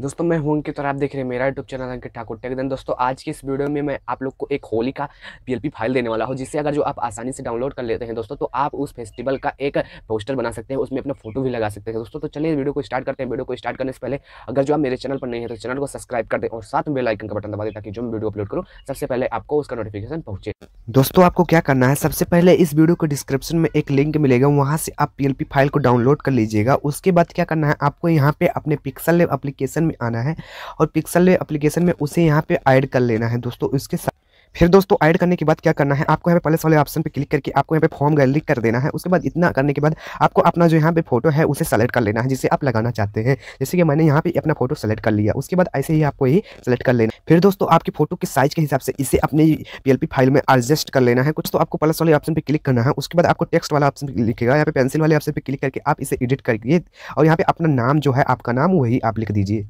दोस्तों मैं हूं अंकित और आप देख रहे हैं मेरा यूट्यूब चैनल अंकित ठाकुर टेकदन दोस्तों आज की इस वीडियो में मैं आप लोग को एक होली का पीएलपी फाइल देने वाला हूं जिससे अगर जो आप आसानी से डाउनलोड कर लेते हैं दोस्तों तो आप उस फेस्टिवल का एक पोस्टर बना सकते हैं उसमें अपना फोटो भी लगा सकते हैं दोस्तों तो चलिए वीडियो को स्टार्ट करते हैं वीडियो को स्टार्ट करने से पहले अगर जो आप मेरे चैनल पर नहीं है तो चैनल को सब्सक्राइब कर दें और साथ में बेलाइकन का बटन दबा दें ताकि जो मैं वीडियो अपलोड करूँ सबसे पहले आपको उसका नोटिफिकेशन पहुंचे दोस्तों आपको क्या करना है सबसे पहले इस वीडियो को डिस्क्रिप्शन में एक लिंक मिलेगा वहाँ से आप पीएलपी फाइल को डाउनलोड कर लीजिएगा उसके बाद क्या करना है आपको यहाँ पे अपने पिक्सल एप्लीकेशन में आना है और पिक्सल एप्लीकेशन में उसे यहाँ पे ऐड कर लेना है दोस्तों उसके साथ फिर दोस्तों ऐड करने के बाद क्या करना है आपको यहाँ पे प्लस वाले ऑप्शन पे क्लिक करके आपको यहाँ पे फॉर्म गैलरी कर देना है उसके बाद इतना करने के बाद आपको अपना जो यहाँ पे फोटो है उसे सेलेक्ट कर लेना है जिसे आप लगाना चाहते हैं जैसे कि मैंने यहाँ पे अपना फोटो सेलेक्ट कर लिया उसके बाद ऐसे ही आपको यही सेलेक्ट कर लेना फिर दोस्तों आपकी फोटो के साइज के हिसाब से इसे अपने पी फाइल में एडजस्ट कर लेना है कुछ तो आपको प्लस वाले ऑप्शन पर क्लिक करना है उसके बाद आपको टेक्स्ट वाला ऑप्शन लिखेगा यहाँ पे पेंसिल वाले ऑप्शन पर क्लिक करके आप इसे एडिट करिए और यहाँ पे अपना नाम जो है आपका नाम वही आप लिख दीजिए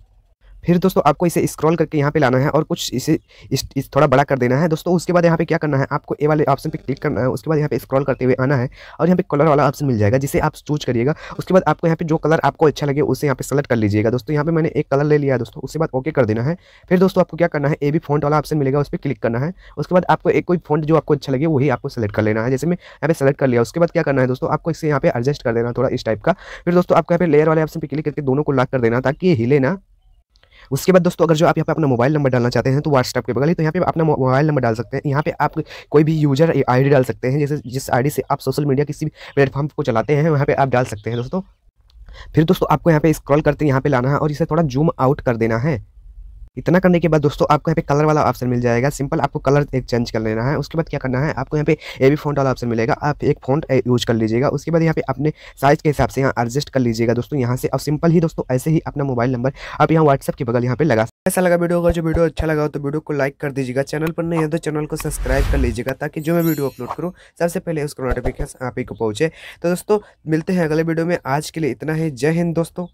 फिर दोस्तों आपको इसे स्क्रॉल करके यहाँ पे लाना है और कुछ इसे इस, इस थोड़ा बड़ा कर देना है दोस्तों उसके बाद यहाँ पे क्या करना है आपको ए वाले ऑप्शन पे क्लिक करना है उसके बाद यहाँ पे स्क्रॉल करते हुए आना है और यहाँ पे कलर वाला ऑप्शन मिल जाएगा जिसे आप चूज करिएगा उसके बाद आपको यहाँ पे जो कलर आपको अच्छा लगे उसे यहाँ पे सेलेक्ट कर लीजिएगा दोस्तों यहाँ पे मैंने एक कलर ले लिया है दोस्तों उसके बाद ओके कर देना है फिर दोस्तों आपको क्या करना है ए बी फोन वाला ऑप्शन मिलेगा उस पर क्लिक करना है उसके बाद आपको एक कोई फोन जो आपको अच्छा लगे वही आपको सेलेक्ट कर लेना है जैसे मैं यहाँ पे सेलेक्ट कर लिया उसके बाद क्या करना है दोस्तों आपको इसे यहाँ पे एडजस्ट कर देना थोड़ा इस टाइप का फिर दोस्तों आपको यहाँ पे लेयर वाले ऑप्शन पर क्लिक करके दोनों को लाक कर देना ताकि ये हिले ना उसके बाद दोस्तों अगर जो आप यहाँ पे अपना मोबाइल नंबर डालना चाहते हैं तो व्हाट्सएप के बगल तो यहाँ पे अपना मोबाइल नंबर डाल सकते हैं यहाँ पे आप कोई भी यूजर आईडी डाल सकते हैं जैसे जिस आईडी से आप सोशल मीडिया किसी भी प्लेटफॉर्म को चलाते हैं वहाँ पर आप डाल सकते हैं दोस्तों फिर दोस्तों आपको यहाँ पे स्क्रॉल करते यहाँ पे लाना है और इसे थोड़ा जूम आउट कर देना है इतना करने के बाद दोस्तों आपको यहाँ पे कलर वाला ऑप्शन मिल जाएगा सिंपल आपको कलर एक चेंज कर लेना है उसके बाद क्या करना है आपको यहाँ पे ए बी फोन वाला ऑप्शन मिलेगा आप एक फोन यूज कर लीजिएगा उसके बाद यहाँ पे अपने साइज के हिसाब से यहाँ एडजस्ट कर लीजिएगा दोस्तों यहाँ से अब सिंपल ही दोस्तों ऐसे ही अपना मोबाइल नंबर आप यहाँ व्हाट्सअप के बगल यहाँ पे लगा ऐसा लगा वीडियो अगर जो वीडियो अच्छा लगा हो तो वीडियो को लाइक कर दीजिएगा चैनल पर नहीं है तो चैनल को सब्सक्राइब कर लीजिएगा ताकि जो मैं वीडियो अपलोड करूँ सबसे पहले उसका नोटिफिकेशन आप ही को पहुंचे तो दोस्तों मिलते हैं अगले वीडियो में आज के लिए इतना ही जय हिंद दोस्तों